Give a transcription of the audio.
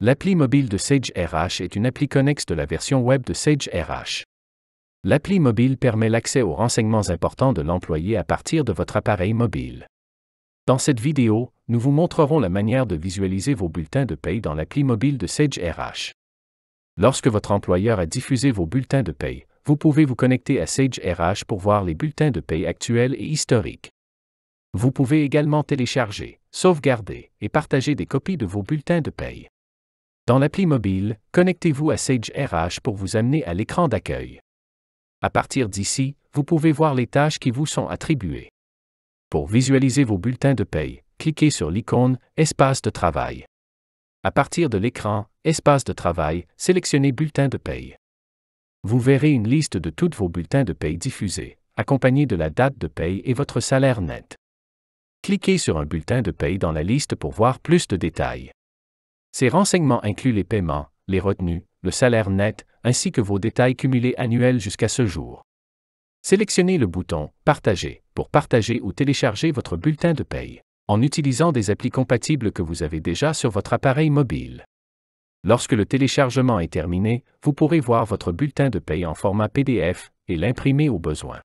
L'appli mobile de Sage RH est une appli connexe de la version web de Sage RH. L'appli mobile permet l'accès aux renseignements importants de l'employé à partir de votre appareil mobile. Dans cette vidéo, nous vous montrerons la manière de visualiser vos bulletins de paye dans l'appli mobile de Sage RH. Lorsque votre employeur a diffusé vos bulletins de paye, vous pouvez vous connecter à Sage RH pour voir les bulletins de paye actuels et historiques. Vous pouvez également télécharger, sauvegarder et partager des copies de vos bulletins de paye. Dans l'appli mobile, connectez-vous à Sage RH pour vous amener à l'écran d'accueil. À partir d'ici, vous pouvez voir les tâches qui vous sont attribuées. Pour visualiser vos bulletins de paye, cliquez sur l'icône Espace de travail. À partir de l'écran Espace de travail, sélectionnez Bulletin de paye. Vous verrez une liste de tous vos bulletins de paye diffusés, accompagnés de la date de paye et votre salaire net. Cliquez sur un bulletin de paye dans la liste pour voir plus de détails. Ces renseignements incluent les paiements, les retenues, le salaire net, ainsi que vos détails cumulés annuels jusqu'à ce jour. Sélectionnez le bouton Partager pour partager ou télécharger votre bulletin de paye en utilisant des applis compatibles que vous avez déjà sur votre appareil mobile. Lorsque le téléchargement est terminé, vous pourrez voir votre bulletin de paye en format PDF et l'imprimer au besoin.